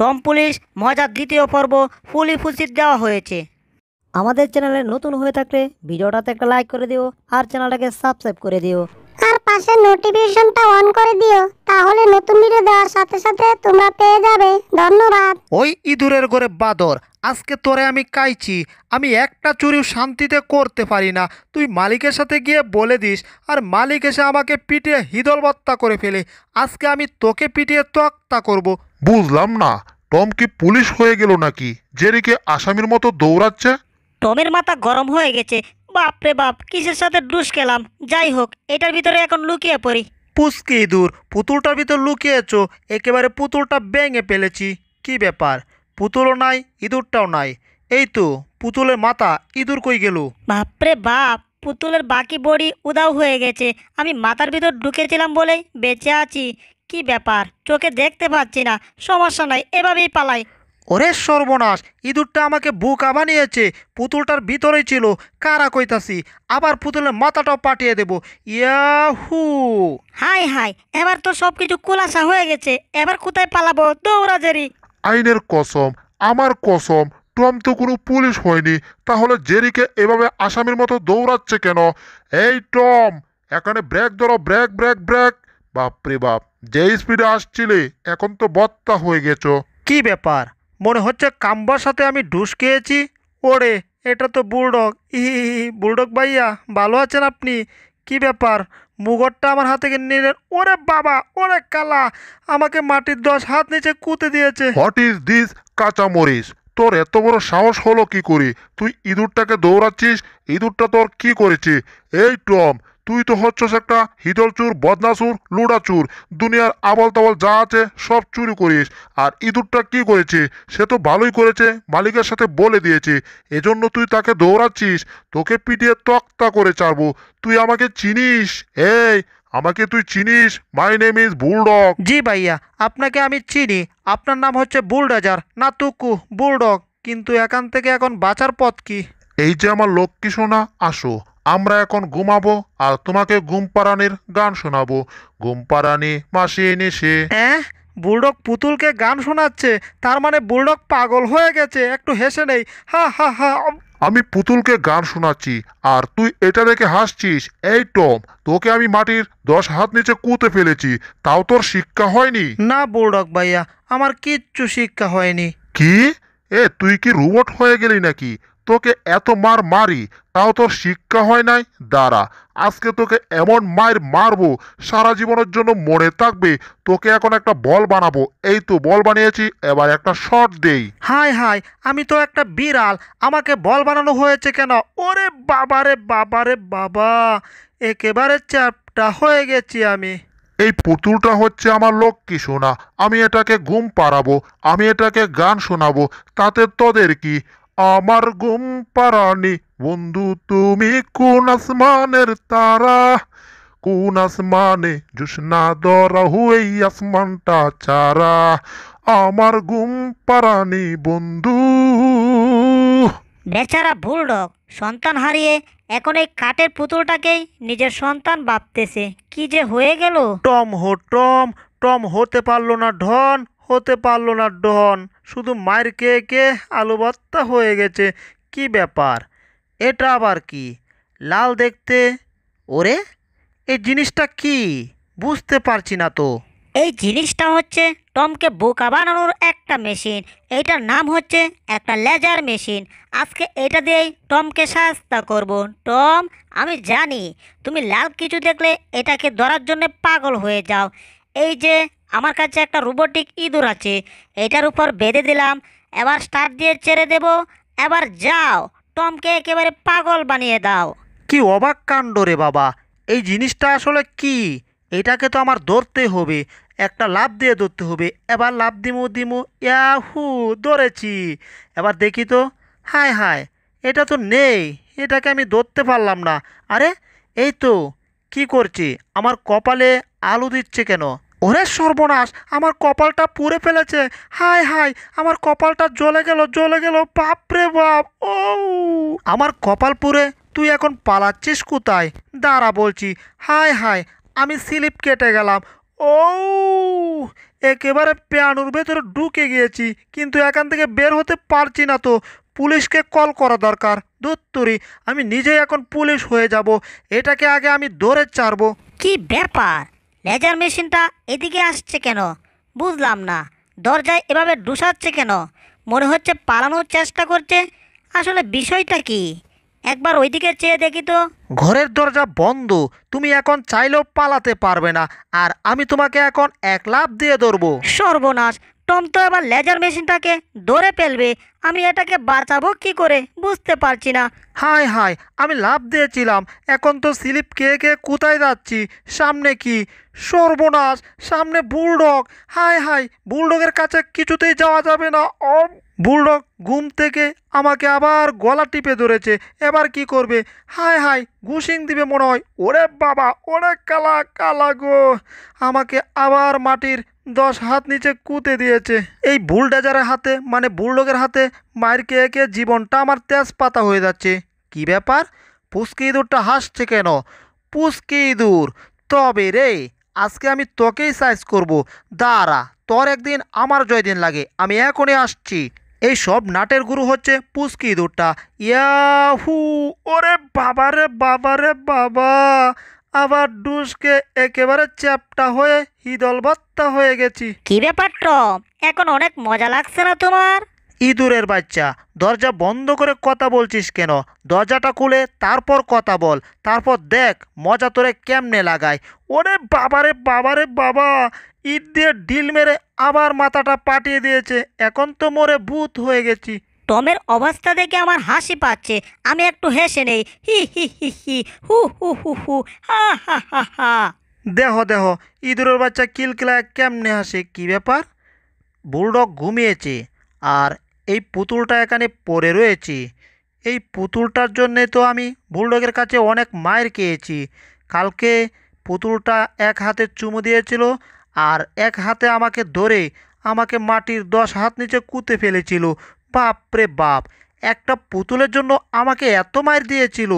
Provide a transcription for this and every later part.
Tom police মজার দ্বিতীয় পর্ব ফুলি ফুসির দেওয়া হয়েছে আমাদের চ্যানেলে নতুন হয়ে থাকলে ভিডিওটাতে একটা লাইক করে দিও আর চ্যানেলটাকে সাবস্ক্রাইব করে দিও আর পাশে নোটিফিকেশনটা অন করে দিও তাহলে নতুন ভিডিও দেওয়ার সাথে সাথে তোমরা পেয়ে যাবে ধন্যবাদ ওই ইঁদুরের ঘরে বাদর আজকে তোরে আমি কাইছি আমি একটা চুরিও শান্তিতে করতে পারি না তুই মালিকের সাথে গিয়ে বলে দিস আর মালিক এসে আমাকে পিটিয়ে হিদলবত্তা করে ফেলে আজকে আমি তোকে পিটিয়ে তক্তা করব বুঝলাম না টম কি পুলিশ হয়ে গেল নাকি জেরিকে আসামির মতো দৌড়াচ্ছে টমের মাথা গরম হয়ে গেছে বাপরে বাপ কিসের সাথে ডুস খেলাম যাই হোক এটার ভিতরে এখন লুকিয়ে পড়ি পুচকি দূর পুতুলটার ভিতর লুকিয়েছো একেবারে পুতুলটা ভেঙে ফেলেছি কি ব্যাপার পুতুলও নাই ইঁদুরটাও নাই এই তো পুতুলের মাথা ইঁদুর কই গেল বাপরে বাপ পুতুলের বাকি বড়ি উদাও হয়ে গেছে আমি মাথার ভিতর ঢুকেছিলাম বলেই বেঁচে আছি কি ব্যাপার চোখে দেখতে পাচ্ছি না সমস্যা নাই এভাবেই পালাই ওরে সর্বনাশ ইঁদুরটা আমাকে বোকা বানিয়েছে পুতুলটার ভিতরে ছিল কারা কইতাছি আবার পুতুলের মাথাটাও পাঠিয়ে দেব ইয়াহু হাই হাই এবার তো সব কিছু কুলাসা হয়ে গেছে এবার কোথায় পালাবো দৌড়া জেরি আইনের কসম আমার কসম টম তো কোনো পুলিশ হয়নি তাহলে জেরিকে এভাবে আসামির মতো দৌড়াচ্ছে কেন এই টম এখানে ব্রেক ধরো ব্রেক ব্রেক ব্রেক বাপরে বাপ যেই স্পিডে আসছিলে এখন তো বত্তা হয়ে গেছো কি ব্যাপার মনে হচ্ছে কাম্বার সাথে আমি ডুস খেয়েছি ওরে এটা তো বুলডগ ই বুলডগ ভাইয়া ভালো আছেন আপনি কি ব্যাপার মুগরটা আমার হাতে নিলেন ওরে বাবা ওরে কালা আমাকে মাটির দশ হাত নিচে কুতে দিয়েছে হোয়াট ইজ দিস কাঁচামরিচ তোর এত বড় সাহস হলো কি করি তুই ইঁদুরটাকে দৌড়াচ্ছিস ইঁদুরটা তোর কি করেছে এই টম তুই তো হচ্ছস একটা হিদল চুর বদনা চুর লুডা চুর দুনিয়ার আবল তাবল যা আছে সব চুরি করিস আর ইঁদুরটা কি করেছে সে তো ভালোই করেছে মালিকের সাথে বলে দিয়েছে এজন্য তুই তাকে দৌড়াচ্ছিস তোকে পিটিয়ে তক্তা করে চারবো তুই আমাকে চিনিস এই আমাকে তুই চিনিস মাই নেম ইজ বুলডগ জি ভাইয়া আপনাকে আমি চিনি আপনার নাম হচ্ছে বুলডাজার না তুকু বুলডগ কিন্তু এখান থেকে এখন বাঁচার পথ কি এই যে আমার লক্ষ্মী সোনা আসো আমরা এখন ঘুমাবো আর তোমাকে ঘুম পাড়ানির গান শোনাবো ঘুম পাড়ানি মাসি নিশে অ্যাঁ বুলডগ পুতুলকে গান শোনাচ্ছে তার মানে বুলডক পাগল হয়ে গেছে একটু হেসে নেই হা হা হা আমি পুতুলকে গান শোনাচ্ছি আর তুই এটা দেখে হাসছিস এই টম তোকে আমি মাটির দশ হাত নিচে কুঁতে ফেলেছি তাও তোর শিক্ষা হয়নি না বুলডক ভাইয়া আমার কিচ্ছু শিক্ষা হয়নি কি এ তুই কি রোবট হয়ে গেলি নাকি তোকে এত মার মারি তাও তোর শিক্ষা হয় নাই দাঁড়া আজকে তোকে এমন মায়ের মারবো সারা জীবনের জন্য মনে থাকবে তোকে এখন একটা বল বানাবো এই তো বল বানিয়েছি এবার একটা শট দেই হাই হাই আমি তো একটা বিড়াল আমাকে বল বানানো হয়েছে কেন ওরে বাবারে বাবারে বাবা একেবারে চ্যাপটা হয়ে গেছি আমি এই পুতুলটা হচ্ছে আমার লক্ষ্মী সোনা আমি এটাকে ঘুম পাড়াবো আমি এটাকে গান শোনাবো তাতে তোদের কি আমার গুম পারানি বন্ধু তুমি কোন আসমানের তারা কোন আসমানে জুসনা দরাহু এই আসমানটা চারা আমার গুম পারানি বন্ধু বেচারা বুলডগ সন্তান হারিয়ে এখন এই কাঠের পুতুলটাকেই নিজের সন্তান ভাবতেছে কি যে হয়ে গেল টম হো টম টম হতে পারলো না ঢন হতে পারল না ডন শুধু মায়ের কে কে আলু ভর্তা হয়ে গেছে কি ব্যাপার এটা আবার কি লাল দেখতে ওরে এই জিনিসটা কি বুঝতে পারছি না তো এই জিনিসটা হচ্ছে টমকে বোকা বানানোর একটা মেশিন এইটার নাম হচ্ছে একটা লেজার মেশিন আজকে এটা দিয়েই টমকে সাস্তা করব টম আমি জানি তুমি লাল কিছু দেখলে এটাকে ধরার জন্য পাগল হয়ে যাও এই যে আমার কাছে একটা রোবোটিক ইঁদুর আছে এটার উপর বেঁধে দিলাম এবার স্টার দিয়ে ছেড়ে দেব এবার যাও টমকে একেবারে পাগল বানিয়ে দাও কি অবাক কাণ্ড রে বাবা এই জিনিসটা আসলে কি এটাকে তো আমার ধরতে হবে একটা লাভ দিয়ে ধরতে হবে এবার লাভ দিমু দিমু ইয়াহু ধরেছি এবার দেখি তো হায় হায় এটা তো নেই এটাকে আমি ধরতে পারলাম না আরে এই তো কি করছি আমার কপালে আলু দিচ্ছে কেন ওরে সর্বনাশ আমার কপালটা পুড়ে ফেলেছে হাই হাই আমার কপালটা জ্বলে গেল জ্বলে গেল বাপরে বাপ ও আমার কপাল পুড়ে তুই এখন পালাচ্ছিস কোথায় দাঁড়া বলছি হাই হাই আমি স্লিপ কেটে গেলাম ও একেবারে পেয়ানুর ভেতরে ঢুকে গিয়েছি কিন্তু এখান থেকে বের হতে পারছি না তো পুলিশকে কল করা দরকার দত্তরি আমি নিজেই এখন পুলিশ হয়ে যাব এটাকে আগে আমি ধরে চারবো কি ব্যাপার ভেজার মেশিনটা এদিকে আসছে কেন বুঝলাম না দরজায় এভাবে ডুসাচ্ছে কেন মনে হচ্ছে পালানোর চেষ্টা করছে আসলে বিষয়টা কি একবার ওইদিকে চেয়ে দেখি তো ঘরের দরজা বন্ধ তুমি এখন চাইলেও পালাতে পারবে না আর আমি তোমাকে এখন এক লাভ দিয়ে ধরবো সর্বনাশ টম তো এবার লেজার মেশিনটাকে ধরে ফেলবে আমি এটাকে বাঁচাবো কি করে বুঝতে পারছি না হায় হায় আমি লাভ দিয়েছিলাম এখন তো স্লিপ খেয়ে খেয়ে কোথায় যাচ্ছি সামনে কি সর্বনাশ সামনে বুলডগ হায় হায় বুলডগের কাছে কিছুতেই যাওয়া যাবে না অব বুলডক ঘুম থেকে আমাকে আবার গলা টিপে ধরেছে এবার কি করবে হায় হায় ঘুষিং দিবে মনে হয় ওরে বাবা ওরে কালা কালা গো আমাকে আবার মাটির দশ হাত নিচে কুতে দিয়েছে এই বুলডাজারের হাতে মানে বুলডগের হাতে মায়ের কে একে জীবনটা আমার তেজপাতা হয়ে যাচ্ছে কি ব্যাপার পুস্কি ইঁদুরটা হাসছে কেন পুস্কি ইঁদুর তবে রে আজকে আমি তোকেই সাইজ করব দাঁড়া তোর একদিন আমার জয়দিন লাগে আমি এখনই আসছি এই সব নাটের গুরু হচ্ছে পুস্কি দুটা ইয়াহু ওরে বাবারে বাবারে বাবা আবার ডুসকে একেবারে চ্যাপটা হয়ে হিদল বাত্তা হয়ে গেছি কি ব্যাপার এখন অনেক মজা লাগছে না তোমার ইঁদুরের বাচ্চা দরজা বন্ধ করে কথা বলছিস কেন দরজাটা খুলে তারপর কথা বল তারপর দেখ মজা তোরে কেমনে লাগায় ওরে বাবারে বাবারে বাবা ইট দিয়ে ঢিল মেরে আবার মাথাটা পাঠিয়ে দিয়েছে এখন তো মোরে ভূত হয়ে গেছি টমের অবস্থা দেখে আমার হাসি পাচ্ছে আমি একটু হেসে নেই হি হি হি হি হু হু হু হু হা হা হা হা দেহ দেহ ইঁদুরের বাচ্চা কিলকিলায় কেমনে হাসে কি ব্যাপার বুলডগ ঘুমিয়েছে আর এই পুতুলটা এখানে পড়ে রয়েছে এই পুতুলটার জন্যে তো আমি বুলডগের কাছে অনেক মায়ের খেয়েছি কালকে পুতুলটা এক হাতে চুমু দিয়েছিল আর এক হাতে আমাকে ধরে আমাকে মাটির দশ হাত নিচে কুতে ফেলেছিল বাপ রে বাপ একটা পুতুলের জন্য আমাকে এত মার দিয়েছিল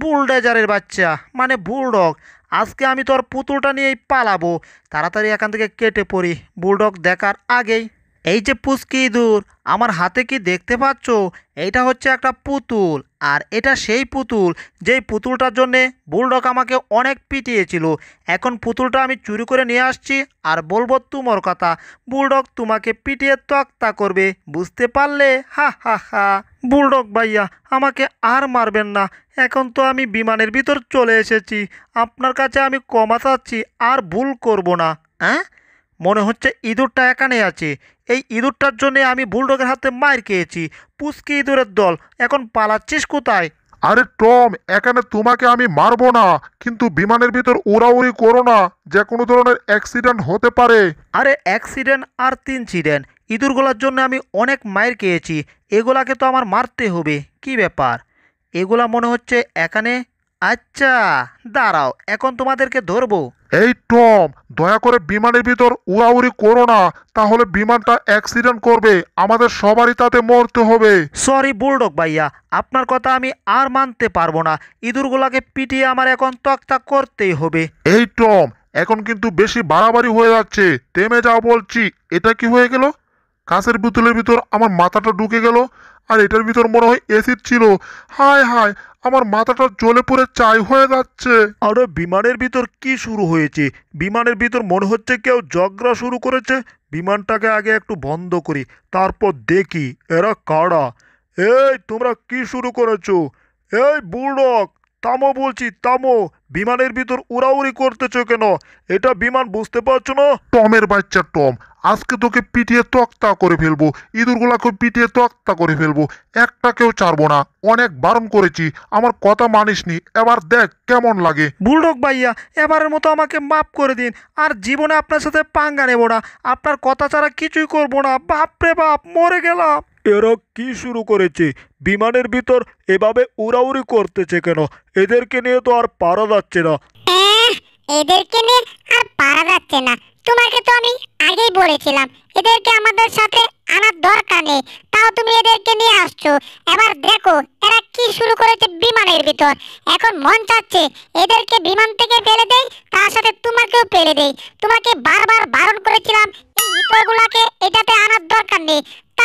বুলডেজারের বাচ্চা মানে বুলডগ আজকে আমি তোর পুতুলটা নিয়েই পালাবো তাড়াতাড়ি এখান থেকে কেটে পড়ি বুলডগ দেখার আগেই এই যে পুচকি ইঁদুর আমার হাতে কি দেখতে পাচ্ছ এইটা হচ্ছে একটা পুতুল আর এটা সেই পুতুল যেই পুতুলটার জন্যে বুলডক আমাকে অনেক পিটিয়েছিল এখন পুতুলটা আমি চুরি করে নিয়ে আসছি আর বলবো তোমার কথা বুলডক তোমাকে পিটিয়ে তক্তা করবে বুঝতে পারলে হা হা হা বুলডগ ভাইয়া আমাকে আর মারবেন না এখন তো আমি বিমানের ভিতর চলে এসেছি আপনার কাছে আমি কমা চাচ্ছি আর ভুল করব না হ্যাঁ মনে হচ্ছে ইঁদুরটা এখানে আছে এই ইঁদুরটার জন্যে আমি বুলডগের হাতে মায়ের খেয়েছি পুস্কি ইঁদুরের দল এখন পালাচ্ছিস কোথায় আরে টম এখানে তোমাকে আমি মারবো না কিন্তু বিমানের ভিতর উড়াউড়ি করো না যে কোনো ধরনের অ্যাক্সিডেন্ট হতে পারে আরে অ্যাক্সিডেন্ট আর তিন সিডেন্ট ইঁদুরগুলোর জন্য আমি অনেক মায়ের খেয়েছি এগুলাকে তো আমার মারতে হবে কি ব্যাপার এগুলা মনে হচ্ছে এখানে আচ্ছা দাঁড়াও এখন তোমাদেরকে ধরবো এই টম দয়া করে বিমানের ভিতর উড়াউড়ি করো না তাহলে বিমানটা অ্যাক্সিডেন্ট করবে আমাদের সবারই তাতে মরতে হবে সরি বুলডক ভাইয়া আপনার কথা আমি আর মানতে পারবো না ইঁদুরগুলাকে পিটিয়ে আমার এখন তক্তা করতেই হবে এই টম এখন কিন্তু বেশি বাড়াবাড়ি হয়ে যাচ্ছে তেমে যাও বলছি এটা কি হয়ে গেল কাঁচের বোতলের ভিতর আমার মাথাটা ঢুকে গেল আর এটার ভিতর মনে হয় এসিড ছিল হায় হায় আমার মাথাটা জ্বলে পড়ে চাই হয়ে যাচ্ছে আরে বিমানের ভিতর কি শুরু হয়েছে বিমানের ভিতর মনে হচ্ছে কেউ জগড়া শুরু করেছে বিমানটাকে আগে একটু বন্ধ করি তারপর দেখি এরা কারা এই তোমরা কি শুরু করেছো এই বুড়ক তামো বলছি তামো বিমানের ভিতর উড়াউড়ি করতেছ কেন এটা বিমান বুঝতে পারছো না টমের বাচ্চা টম আজকে তোকে পিটিয়ে তক্তা করে ফেলবো ইঁদুরগুলাকে পিটিয়ে তক্তা করে ফেলবো একটা কেউ ছাড়বো না অনেক বারণ করেছি আমার কথা মানিসনি এবার দেখ কেমন লাগে বুলডক ভাইয়া এবারের মতো আমাকে মাফ করে দিন আর জীবনে আপনার সাথে পাঙ্গা নেবো না আপনার কথা ছাড়া কিছুই করবো না বাপরে বাপ মরে গেলাম এরা কি শুরু করেছে বিমানের ভিতর এভাবে উড়াউড়ি করতেছে কেন এদেরকে নিয়ে তো আর পারা যাচ্ছে না এদেরকে নিয়ে আর পারা যাচ্ছে না তোমাকে তো আমি আগেই বলেছিলাম এদেরকে আমাদের সাথে আনার দরকার নেই তাও তুমি এদেরকে নিয়ে আসছো এবার দেখো এরা কি শুরু করেছে বিমানের ভিতর এখন মন চাচ্ছে এদেরকে বিমান থেকে ফেলে দেই তার সাথে তোমাকেও ফেলে দেই তোমাকে বারবার বারণ করেছিলাম এই ইতরগুলাকে এটাতে আনার দরকার নেই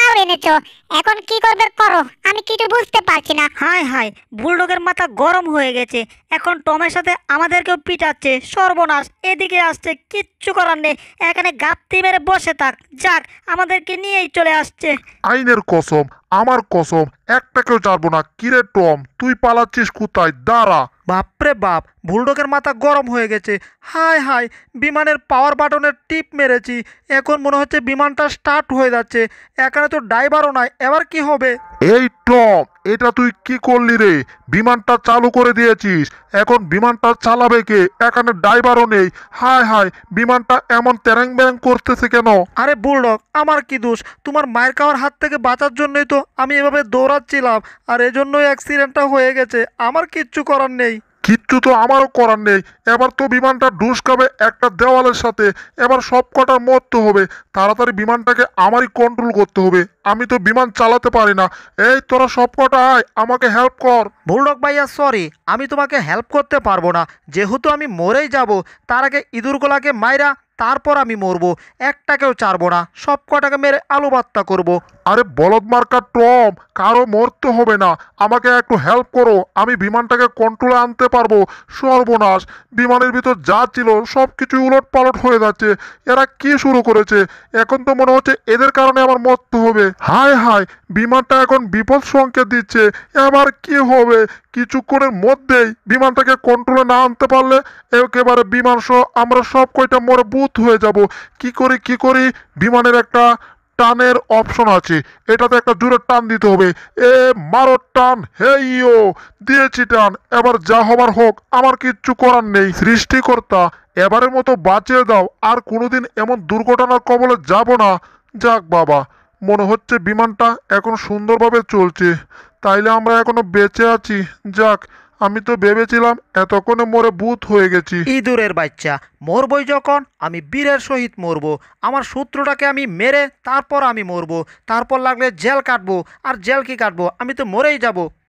লাউ এনেছো এখন কি করবে করো আমি কিছু বুঝতে পারছি না হায় হায় বুলডগের মাথা গরম হয়ে গেছে এখন টমের সাথে আমাদেরকেও পিটাচ্ছে সর্বনাশ এদিকে আসছে কিচ্ছু করার নেই এখানে গাপ্তি মেরে বসে থাক যাক আমাদেরকে নিয়েই চলে আসছে আইনের কসম আমার কসম একটাকেও ছাড়বো না কিরে টম তুই পালাচ্ছিস কোথায় দাঁড়া বাপরে বাপ ভুলডকের মাথা গরম হয়ে গেছে হায় হায় বিমানের পাওয়ার বাটনের টিপ মেরেছি এখন মনে হচ্ছে বিমানটা স্টার্ট হয়ে যাচ্ছে এখানে তো ড্রাইভারও নাই এবার কি হবে এই টম এটা তুই কি করলি রে বিমানটা চালু করে দিয়েছিস এখন বিমানটা চালাবে কে এখানে ড্রাইভারও নেই হায় হায় বিমানটা এমন তেরাং ব্যারাং করতেছে কেন আরে বুলডক আমার কি দোষ তোমার মায়ের কাওয়ার হাত থেকে বাঁচার জন্যই তো আমি এভাবে দৌড়া ঘোরাচ্ছিলাম আর এজন্যই অ্যাক্সিডেন্টটা হয়ে গেছে আমার কিচ্ছু করার নেই কিচ্ছু তো আমারও করার নেই এবার তো বিমানটা ডুস খাবে একটা দেওয়ালের সাথে এবার সব কটা মরতে হবে তাড়াতাড়ি বিমানটাকে আমারই কন্ট্রোল করতে হবে আমি তো বিমান চালাতে পারি না এই তোরা সব কটা আয় আমাকে হেল্প কর ভুলডক ভাইয়া সরি আমি তোমাকে হেল্প করতে পারবো না যেহেতু আমি মরেই যাব তার আগে ইঁদুরগোলাকে মাইরা তারপর আমি মরবো একটাকেও চারবো না সব কটাকে মেরে আলু বার্তা করবো আরে বলদ মার্কা টম কারো মরতে হবে না আমাকে একটু হেল্প করো আমি বিমানটাকে কন্ট্রোলে আনতে পারবো সর্বনাশ বিমানের ভিতর যা ছিল সব কিছু উলট পালট হয়ে যাচ্ছে এরা কি শুরু করেছে এখন তো মনে হচ্ছে এদের কারণে আমার মরতে হবে হায় হায় বিমানটা এখন বিপদ সংকেত দিচ্ছে এবার কি হবে কিছুক্ষণের মধ্যেই বিমানটাকে কন্ট্রোলে না আনতে পারলে একেবারে বিমান সহ আমরা সব কয়টা মরে বুথ হয়ে যাব কি করি কি করি বিমানের একটা টানের অপশন আছে এটাতে একটা জোরে টান দিতে হবে এ মারো টান হে ইও দিয়েছি টান এবার যা হবার হোক আমার কিচ্ছু করার নেই সৃষ্টিকর্তা এবারের মতো বাঁচিয়ে দাও আর কোনোদিন এমন দুর্ঘটনার কবলে যাব না যাক বাবা মনে হচ্ছে বিমানটা এখন সুন্দরভাবে চলছে তাইলে আমরা এখনও বেঁচে আছি যাক আমি তো ভেবেছিলাম এতক্ষণে মোরে ভূত হয়ে গেছি ইঁদুরের বাচ্চা মরবই যখন আমি বীরের সহিত মরবো আমার শত্রুটাকে আমি মেরে তারপর আমি মরবো তারপর লাগলে জেল কাটবো আর জেল কি কাটবো আমি তো মরেই যাব